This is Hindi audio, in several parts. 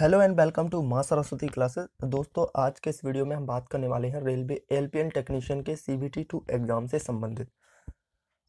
हेलो एंड वेलकम टू माँ सरस्वती क्लासेस तो दोस्तों आज के इस वीडियो में हम बात करने वाले हैं railway L P N technician के C B T two exam से संबंधित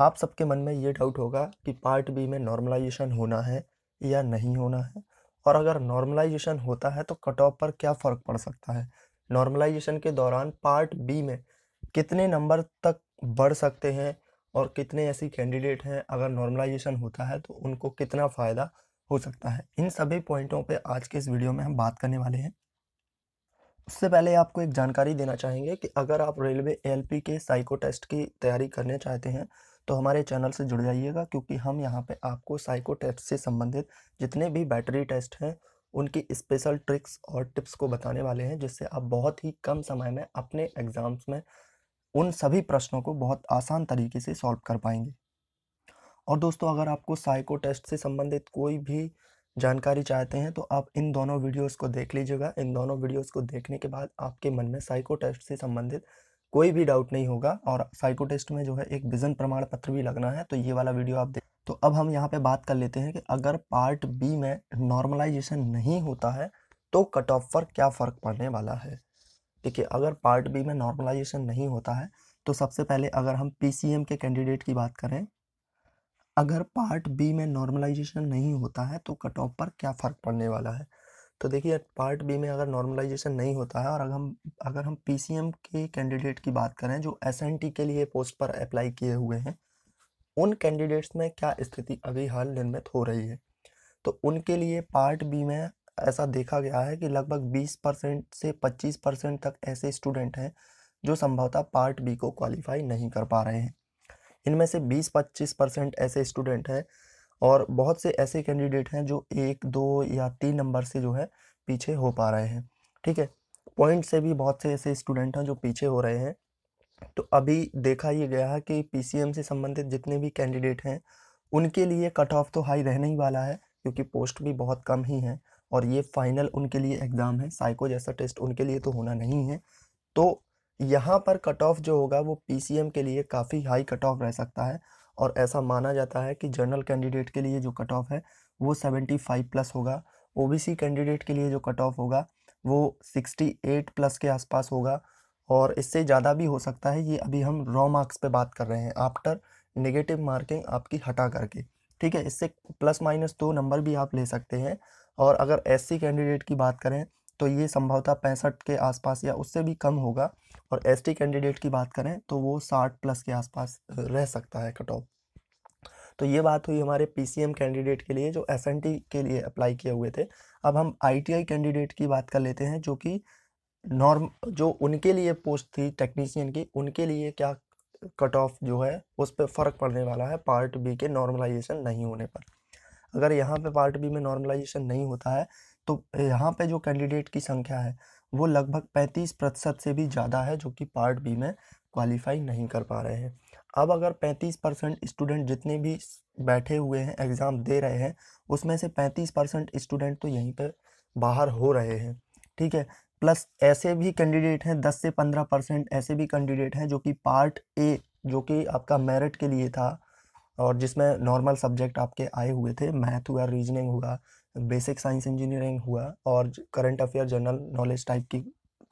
आप सबके मन में ये डाउट होगा कि पार्ट बी में नॉर्मलाइजेशन होना है या नहीं होना है और अगर नॉर्मलाइजेशन होता है तो कट ऑफ पर क्या फ़र्क पड़ सकता है नॉर्मलाइजेशन के दौरान पार्ट बी में कितने नंबर तक बढ़ सकते हैं और कितने ऐसी कैंडिडेट हैं अगर नॉर्मलाइजेशन होता है तो उनको कितना फ़ायदा हो सकता है इन सभी पॉइंटों पे आज के इस वीडियो में हम बात करने वाले हैं उससे पहले आपको एक जानकारी देना चाहेंगे कि अगर आप रेलवे एल के साइको टेस्ट की तैयारी करने चाहते हैं तो हमारे चैनल से जुड़ जाइएगा क्योंकि हम यहाँ पे आपको साइको टेस्ट से संबंधित जितने भी बैटरी टेस्ट हैं उनकी स्पेशल ट्रिक्स और टिप्स को बताने वाले हैं जिससे आप बहुत ही कम समय में अपने एग्ज़ाम्स में उन सभी प्रश्नों को बहुत आसान तरीके से सॉल्व कर पाएंगे और दोस्तों अगर आपको साइको टेस्ट से संबंधित कोई भी जानकारी चाहते हैं तो आप इन दोनों वीडियोस को देख लीजिएगा इन दोनों वीडियोस को देखने के बाद आपके मन में साइको टेस्ट से संबंधित कोई भी डाउट नहीं होगा और साइको टेस्ट में जो है एक विजन प्रमाण पत्र भी लगना है तो ये वाला वीडियो आप देख तो अब हम यहाँ पे बात कर लेते हैं कि अगर पार्ट बी में नॉर्मलाइजेशन नहीं होता है तो कट ऑफ पर क्या फ़र्क पड़ने वाला है ठीक है अगर पार्ट बी में नॉर्मलाइजेशन नहीं होता है तो सबसे पहले अगर हम पी के कैंडिडेट की बात करें अगर पार्ट बी में नॉर्मलाइजेशन नहीं होता है तो कट ऑफ पर क्या फ़र्क पड़ने वाला है तो देखिए पार्ट बी में अगर नॉर्मलाइजेशन नहीं होता है और अगर हम अगर हम पी के कैंडिडेट की बात करें जो एस के लिए पोस्ट पर अप्लाई किए हुए हैं उन कैंडिडेट्स में क्या स्थिति अभी हाल निर्मित हो रही है तो उनके लिए पार्ट बी में ऐसा देखा गया है कि लगभग 20 परसेंट से 25 परसेंट तक ऐसे स्टूडेंट हैं जो संभवतः पार्ट बी को क्वालिफाई नहीं कर पा रहे हैं इनमें से 20-25 परसेंट ऐसे स्टूडेंट हैं और बहुत से ऐसे कैंडिडेट हैं जो एक दो या तीन नंबर से जो है पीछे हो पा रहे हैं ठीक है पॉइंट से भी बहुत से ऐसे स्टूडेंट हैं जो पीछे हो रहे हैं तो अभी देखा ये गया है कि पी से संबंधित जितने भी कैंडिडेट हैं उनके लिए कट ऑफ तो हाई रहने ही वाला है क्योंकि पोस्ट भी बहुत कम ही है और ये फाइनल उनके लिए एग्ज़ाम है साइको जैसा टेस्ट उनके लिए तो होना नहीं है तो यहाँ पर कट ऑफ जो होगा वो पी के लिए काफ़ी हाई कट ऑफ रह सकता है और ऐसा माना जाता है कि जनरल कैंडिडेट के लिए जो कट ऑफ है वो सेवेंटी फाइव प्लस होगा ओ कैंडिडेट के लिए जो कट ऑफ होगा वो सिक्सटी एट प्लस के आसपास होगा और इससे ज़्यादा भी हो सकता है ये अभी हम रॉ मार्क्स पे बात कर रहे हैं आफ्टर नेगेटिव मार्किंग आपकी हटा करके ठीक है इससे प्लस माइनस दो नंबर भी आप ले सकते हैं और अगर एस कैंडिडेट की बात करें तो ये संभवतः पैंसठ के आसपास या उससे भी कम होगा और एस कैंडिडेट की बात करें तो वो साठ प्लस के आसपास रह सकता है कट ऑफ तो ये बात हुई हमारे पी कैंडिडेट के लिए जो एस के लिए अप्लाई किए हुए थे अब हम आई कैंडिडेट की बात कर लेते हैं जो कि नॉर्म जो उनके लिए पोस्ट थी टेक्नीशियन की उनके लिए क्या कट ऑफ जो है उस पर फ़र्क पड़ने वाला है पार्ट बी के नॉर्मलाइजेशन नहीं होने पर अगर यहाँ पे पार्ट बी में नॉर्मलाइजेशन नहीं होता है तो यहाँ पे जो कैंडिडेट की संख्या है वो लगभग 35 प्रतिशत से भी ज़्यादा है जो कि पार्ट बी में क्वालिफाई नहीं कर पा रहे हैं अब अगर 35 परसेंट स्टूडेंट जितने भी बैठे हुए हैं एग्ज़ाम दे रहे हैं उसमें से 35 परसेंट स्टूडेंट तो यहीं पर बाहर हो रहे हैं ठीक है प्लस ऐसे भी कैंडिडेट हैं 10 से 15 परसेंट ऐसे भी कैंडिडेट हैं जो कि पार्ट ए जो कि आपका मेरिट के लिए था और जिसमें नॉर्मल सब्जेक्ट आपके आए हुए थे मैथ हुआ रीजनिंग हुआ बेसिक साइंस इंजीनियरिंग हुआ और current affair general knowledge type की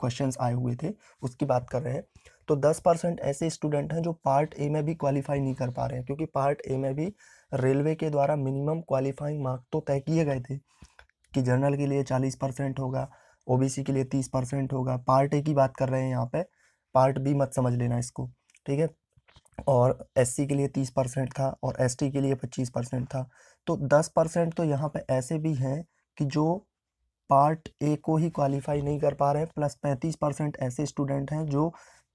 क्वेश्चंस आए हुए थे उसकी बात कर रहे हैं तो दस परसेंट ऐसे स्टूडेंट हैं जो पार्ट ए में भी क्वालिफाई नहीं कर पा रहे हैं क्योंकि पार्ट ए में भी रेलवे के द्वारा मिनिमम क्वालिफाइंग मार्क तो तय किए गए थे कि जनरल के लिए चालीस परसेंट होगा ओ के लिए तीस परसेंट होगा पार्ट ए की बात कर रहे हैं यहाँ पर पार्ट बी मत समझ लेना इसको ठीक है और एससी के लिए तीस परसेंट था और एसटी के लिए पच्चीस परसेंट था तो दस परसेंट तो यहाँ पे ऐसे भी हैं कि जो पार्ट ए को ही क्वालिफाई नहीं कर पा रहे हैं प्लस पैंतीस परसेंट ऐसे स्टूडेंट हैं जो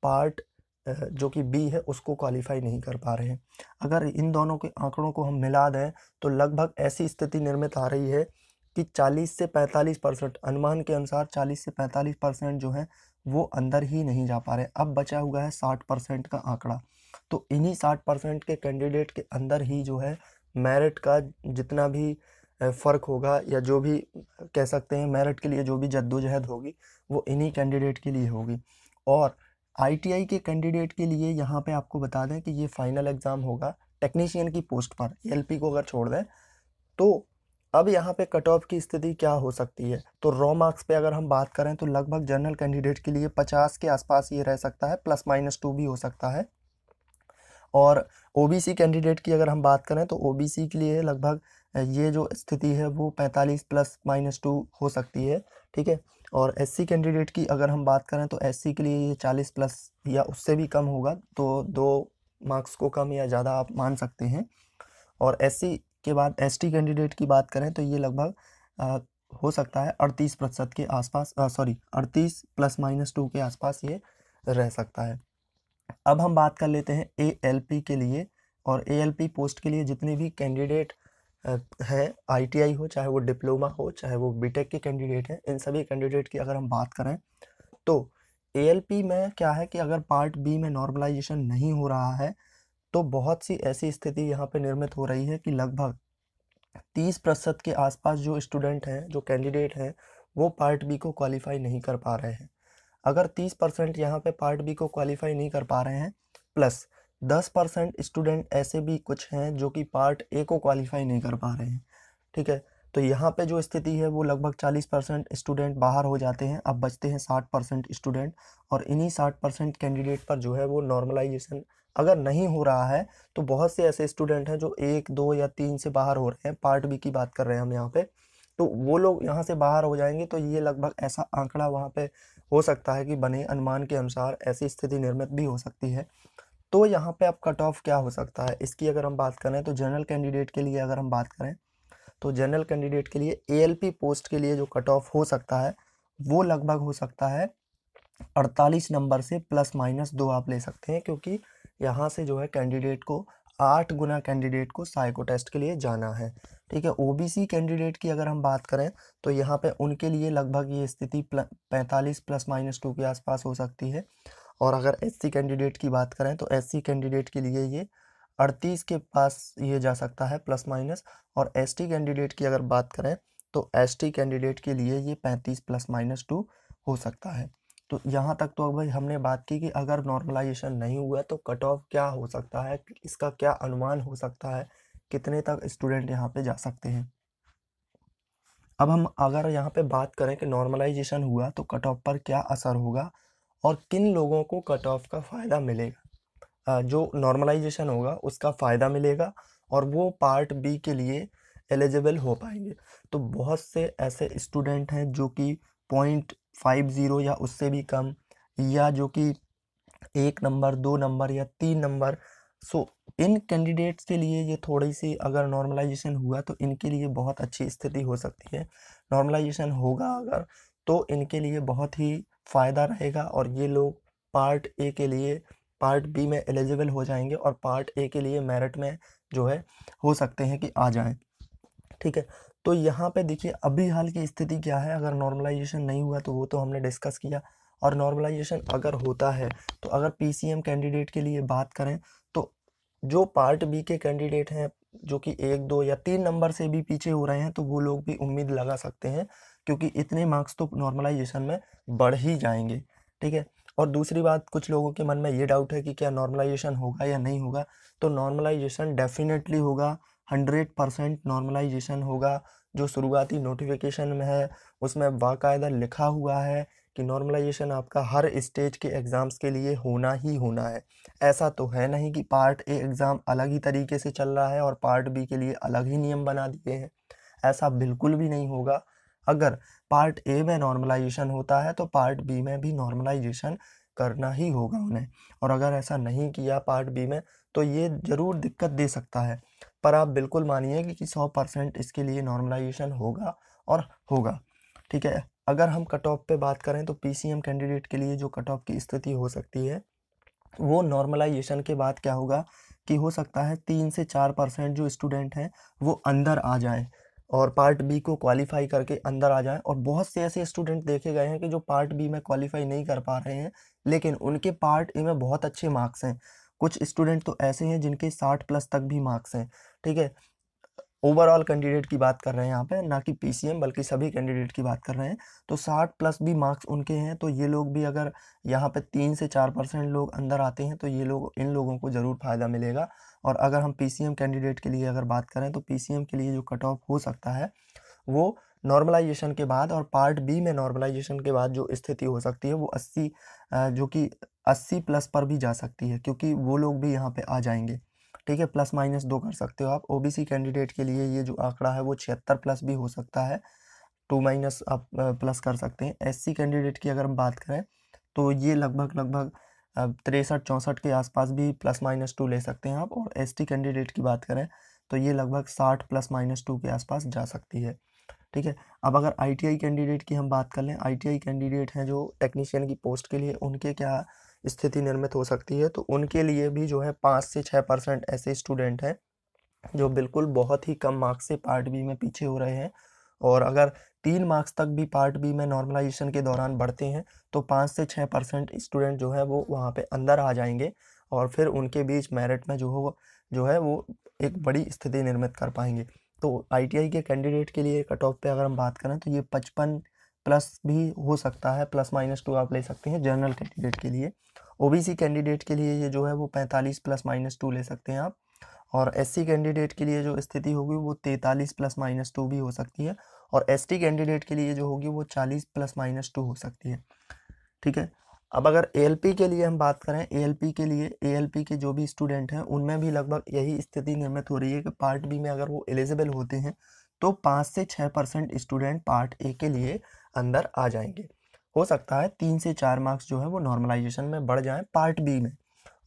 पार्ट जो कि बी है उसको क्वालिफाई नहीं कर पा रहे हैं अगर इन दोनों के आंकड़ों को हम मिला दें तो लगभग ऐसी स्थिति निर्मित आ रही है कि 40 से 45 परसेंट अनुमान के अनुसार 40 से 45 परसेंट जो है वो अंदर ही नहीं जा पा रहे अब बचा हुआ है 60 परसेंट का आंकड़ा तो इन्हीं 60 परसेंट के कैंडिडेट के अंदर ही जो है मेरिट का जितना भी फ़र्क होगा या जो भी कह सकते हैं मेरिट के लिए जो भी जद्दोजहद होगी वो इन्हीं कैंडिडेट के लिए होगी और आईटीआई के कैंडिडेट के लिए यहाँ पे आपको बता दें कि ये फ़ाइनल एग्ज़ाम होगा टेक्नीशियन की पोस्ट पर एल को अगर छोड़ दें तो अब यहाँ पे कट ऑफ की स्थिति क्या हो सकती है तो रॉ मार्क्स पे अगर हम बात करें तो लगभग जनरल कैंडिडेट के लिए पचास के आसपास ये रह सकता है प्लस माइनस टू भी हो सकता है और ओ कैंडिडेट की अगर हम बात करें तो ओ के लिए लगभग ये जो स्थिति है वो पैंतालीस प्लस माइनस टू हो सकती है ठीक है और एस कैंडिडेट की अगर हम बात करें तो एस के लिए ये चालीस प्लस या उससे भी कम होगा तो दो मार्क्स को कम या ज़्यादा आप मान सकते हैं और एस के बाद एस कैंडिडेट की बात करें तो ये लगभग हो सकता है अड़तीस प्रतिशत के आसपास सॉरी अड़तीस प्लस माइनस टू के आसपास ये रह सकता है अब हम बात कर लेते हैं ए के लिए और ए पोस्ट के लिए जितने भी कैंडिडेट है आईटीआई हो चाहे वो डिप्लोमा हो चाहे वो बीटेक के कैंडिडेट हैं इन सभी कैंडिडेट की अगर हम बात करें तो ए में क्या है कि अगर पार्ट बी में नॉर्मलाइजेशन नहीं हो रहा है तो बहुत सी ऐसी स्थिति यहाँ पे निर्मित हो रही है कि लगभग तीस प्रतिशत के आसपास जो स्टूडेंट हैं जो कैंडिडेट हैं वो पार्ट बी को क्वालिफाई नहीं कर पा रहे हैं अगर तीस परसेंट यहाँ पर पार्ट बी को क्वालिफाई नहीं कर पा रहे हैं प्लस दस परसेंट स्टूडेंट ऐसे भी कुछ हैं जो कि पार्ट ए को क्वालिफाई नहीं कर पा रहे हैं ठीक है तो यहाँ पे जो स्थिति है वो लगभग चालीस परसेंट स्टूडेंट बाहर हो जाते हैं अब बचते हैं साठ परसेंट स्टूडेंट और इन्हीं साठ परसेंट कैंडिडेट पर जो है वो नॉर्मलाइजेशन अगर नहीं हो रहा है तो बहुत से ऐसे स्टूडेंट हैं जो एक दो या तीन से बाहर हो रहे हैं पार्ट बी की बात कर रहे हैं हम यहाँ पर तो वो लोग यहाँ से बाहर हो जाएंगे तो ये लगभग ऐसा आंकड़ा वहाँ पे हो सकता है कि बने अनुमान के अनुसार ऐसी स्थिति निर्मित भी हो सकती है तो यहाँ पे अब कट ऑफ क्या हो सकता है इसकी अगर हम बात करें तो जनरल कैंडिडेट के लिए अगर हम बात करें तो जनरल कैंडिडेट के लिए ए पोस्ट के लिए जो कट ऑफ हो सकता है वो लगभग हो सकता है अड़तालीस नंबर से प्लस माइनस दो आप ले सकते हैं क्योंकि यहाँ से जो है कैंडिडेट को आठ गुना कैंडिडेट को साइको टेस्ट के लिए जाना है ठीक है ओबीसी कैंडिडेट की अगर हम बात करें तो यहाँ पे उनके लिए लगभग ये स्थिति पैंतालीस प्लस माइनस टू के आसपास हो सकती है और अगर एससी कैंडिडेट की बात करें तो एससी कैंडिडेट के लिए ये अड़तीस के पास ये जा सकता है प्लस माइनस और एसटी कैंडिडेट की अगर बात करें तो एसटी कैंडिडेट के लिए ये पैंतीस प्लस माइनस टू हो सकता है तो यहाँ तक तो भाई हमने बात की कि अगर नॉर्मलाइजेशन नहीं हुआ तो कट ऑफ क्या हो सकता है इसका क्या अनुमान हो सकता है कितने तक स्टूडेंट यहाँ पे जा सकते हैं अब हम अगर यहाँ पे बात करें कि नॉर्मलाइजेशन हुआ तो कट ऑफ पर क्या असर होगा और किन लोगों को कट ऑफ का फ़ायदा मिलेगा जो नॉर्मलाइजेशन होगा उसका फ़ायदा मिलेगा और वो पार्ट बी के लिए एलिजिबल हो पाएंगे तो बहुत से ऐसे स्टूडेंट हैं जो कि पॉइंट फाइव ज़ीरो या उससे भी कम या जो कि एक नंबर दो नंबर या तीन नंबर सो so, इन कैंडिडेट्स के लिए ये थोड़ी सी अगर नॉर्मलाइजेशन हुआ तो इनके लिए बहुत अच्छी स्थिति हो सकती है नॉर्मलाइजेशन होगा अगर तो इनके लिए बहुत ही फ़ायदा रहेगा और ये लोग पार्ट ए के लिए पार्ट बी में एलिजिबल हो जाएंगे और पार्ट ए के लिए मेरिट में जो है हो सकते हैं कि आ जाएं ठीक है तो यहाँ पे देखिए अभी हाल की स्थिति क्या है अगर नॉर्मलाइजेशन नहीं हुआ तो वो तो हमने डिस्कस किया और नॉर्मलाइजेशन अगर होता है तो अगर पीसीएम कैंडिडेट के लिए बात करें जो पार्ट बी के कैंडिडेट हैं जो कि एक दो या तीन नंबर से भी पीछे हो रहे हैं तो वो लोग भी उम्मीद लगा सकते हैं क्योंकि इतने मार्क्स तो नॉर्मलाइजेशन में बढ़ ही जाएंगे ठीक है और दूसरी बात कुछ लोगों के मन में ये डाउट है कि क्या नॉर्मलाइजेशन होगा या नहीं होगा तो नॉर्मलाइजेशन डेफिनेटली होगा हंड्रेड परसेंट नॉर्मलाइजेशन होगा जो शुरुआती नोटिफिकेशन में है उसमें बाकायदा लिखा हुआ है कि नॉर्मलाइजेशन आपका हर स्टेज के एग्ज़ाम्स के लिए होना ही होना है ऐसा तो है नहीं कि पार्ट ए एग्ज़ाम अलग ही तरीके से चल रहा है और पार्ट बी के लिए अलग ही नियम बना दिए हैं ऐसा बिल्कुल भी नहीं होगा अगर पार्ट ए में नॉर्मलाइजेशन होता है तो पार्ट बी में भी नॉर्मलाइजेशन करना ही होगा उन्हें और अगर ऐसा नहीं किया पार्ट बी में तो ये ज़रूर दिक्कत दे सकता है पर आप बिल्कुल मानिए कि सौ परसेंट इसके लिए नॉर्मलाइजेशन होगा और होगा ठीक है अगर हम कट ऑफ पर बात करें तो पी कैंडिडेट के लिए जो कट ऑफ की स्थिति हो सकती है वो नॉर्मलाइजेशन के बाद क्या होगा कि हो सकता है तीन से चार परसेंट जो स्टूडेंट हैं वो अंदर आ जाएं और पार्ट बी को क्वालिफाई करके अंदर आ जाएं और बहुत से ऐसे स्टूडेंट देखे गए हैं कि जो पार्ट बी में क्वालिफाई नहीं कर पा रहे हैं लेकिन उनके पार्ट ए में बहुत अच्छे मार्क्स हैं कुछ स्टूडेंट तो ऐसे हैं जिनके साठ प्लस तक भी मार्क्स हैं ठीक है ओवरऑल कैंडिडेट की बात कर रहे हैं यहाँ पे ना कि पीसीएम बल्कि सभी कैंडिडेट की बात कर रहे हैं तो साठ प्लस भी मार्क्स उनके हैं तो ये लोग भी अगर यहाँ पे तीन से चार परसेंट लोग अंदर आते हैं तो ये लोग इन लोगों को ज़रूर फ़ायदा मिलेगा और अगर हम पीसीएम कैंडिडेट के लिए अगर बात करें तो पीसीएम के लिए जो कट ऑफ हो सकता है वो नॉर्मलाइजेशन के बाद और पार्ट बी में नॉर्मलाइजेशन के बाद जो स्थिति हो सकती है वो अस्सी जो कि अस्सी प्लस पर भी जा सकती है क्योंकि वो लोग भी यहाँ पर आ जाएंगे ठीक है प्लस माइनस दो कर सकते हो आप ओबीसी कैंडिडेट के लिए ये जो आंकड़ा है वो छिहत्तर प्लस भी हो सकता है टू माइनस आप प्लस कर सकते हैं एससी कैंडिडेट की अगर हम बात करें तो ये लगभग लगभग तिरसठ चौंसठ के आसपास भी प्लस माइनस टू ले सकते हैं आप और एस कैंडिडेट की बात करें तो ये लगभग साठ प्लस माइनस टू के आसपास जा सकती है ठीक है अब अगर आईटीआई कैंडिडेट की हम बात कर लें आईटीआई कैंडिडेट हैं जो टेक्नीशियन की पोस्ट के लिए उनके क्या स्थिति निर्मित हो सकती है तो उनके लिए भी जो है पाँच से छः परसेंट ऐसे स्टूडेंट हैं जो बिल्कुल बहुत ही कम मार्क्स से पार्ट बी में पीछे हो रहे हैं और अगर तीन मार्क्स तक भी पार्ट बी में नॉर्मलाइजेशन के दौरान बढ़ते हैं तो पाँच से छः परसेंट स्टूडेंट जो है वो वहाँ पे अंदर आ जाएंगे और फिर उनके बीच मेरिट में जो हो जो है वो एक बड़ी स्थिति निर्मित कर पाएंगे तो आई के कैंडिडेट के लिए कट ऑफ पे अगर हम बात करें तो ये पचपन प्लस भी हो सकता है प्लस माइनस टू आप ले सकते हैं जनरल कैंडिडेट के लिए ओबीसी कैंडिडेट के लिए ये जो है वो पैंतालीस प्लस माइनस टू ले सकते हैं आप और एससी कैंडिडेट के लिए जो स्थिति होगी वो तैंतालीस प्लस माइनस टू भी हो सकती है और एसटी कैंडिडेट के लिए जो होगी वो चालीस प्लस माइनस टू हो सकती है ठीक है अब अगर ए के लिए हम बात करें ए के लिए ए के जो भी स्टूडेंट हैं उनमें भी लगभग यही स्थिति निर्मित हो रही है कि पार्ट बी में अगर वो एलिजिबल होते हैं तो पाँच से छः परसेंट स्टूडेंट पार्ट ए के लिए अंदर आ जाएंगे हो सकता है तीन से चार मार्क्स जो है वो नॉर्मलाइजेशन में बढ़ जाएं पार्ट बी में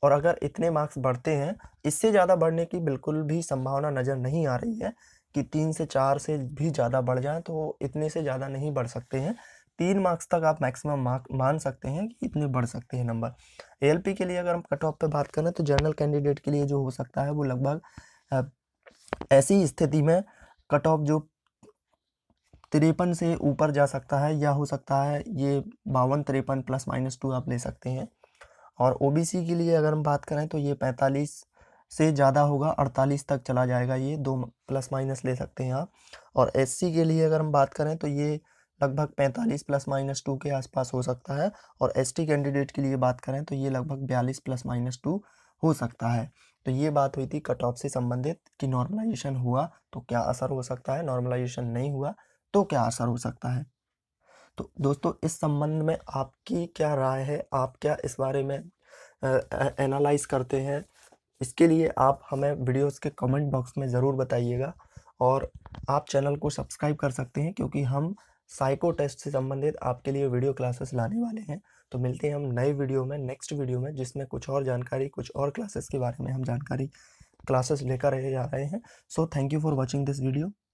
और अगर इतने मार्क्स बढ़ते हैं इससे ज़्यादा बढ़ने की बिल्कुल भी संभावना नज़र नहीं आ रही है कि तीन से चार से भी ज़्यादा बढ़ जाएं तो इतने से ज़्यादा नहीं बढ़ सकते हैं तीन मार्क्स तक आप मैक्सिमम मार्क मान सकते हैं कि इतने बढ़ सकते हैं नंबर ए के लिए अगर हम कट ऑफ पर बात करें तो जनरल कैंडिडेट के लिए जो हो सकता है वो लगभग ऐसी स्थिति में कट ऑफ जो तिरपन से ऊपर जा सकता है या हो सकता है ये बावन तिरपन प्लस माइनस टू आप ले सकते हैं और ओ के लिए अगर हम बात करें तो ये पैंतालीस से ज़्यादा होगा अड़तालीस तक चला जाएगा ये दो प्लस माइनस ले सकते हैं आप और एस के लिए अगर हम बात करें तो ये लगभग पैंतालीस प्लस माइनस टू के आसपास हो सकता है और एस कैंडिडेट के लिए बात करें तो ये लगभग बयालीस प्लस माइनस टू हो सकता है तो ये बात हुई थी कट ऑफ से संबंधित कि नॉर्मलाइजेशन हुआ तो क्या असर हो सकता है नॉर्मलाइजेशन नहीं हुआ तो क्या असर हो सकता है तो दोस्तों इस संबंध में आपकी क्या राय है आप क्या इस बारे में एनालाइज करते हैं इसके लिए आप हमें वीडियोस के कमेंट बॉक्स में ज़रूर बताइएगा और आप चैनल को सब्सक्राइब कर सकते हैं क्योंकि हम साइको टेस्ट से संबंधित आपके लिए वीडियो क्लासेस लाने वाले हैं तो मिलते हैं हम नए वीडियो में नेक्स्ट वीडियो में जिसमें कुछ और जानकारी कुछ और क्लासेस के बारे में हम जानकारी क्लासेस लेकर रह जा रहे हैं so thank you for watching this video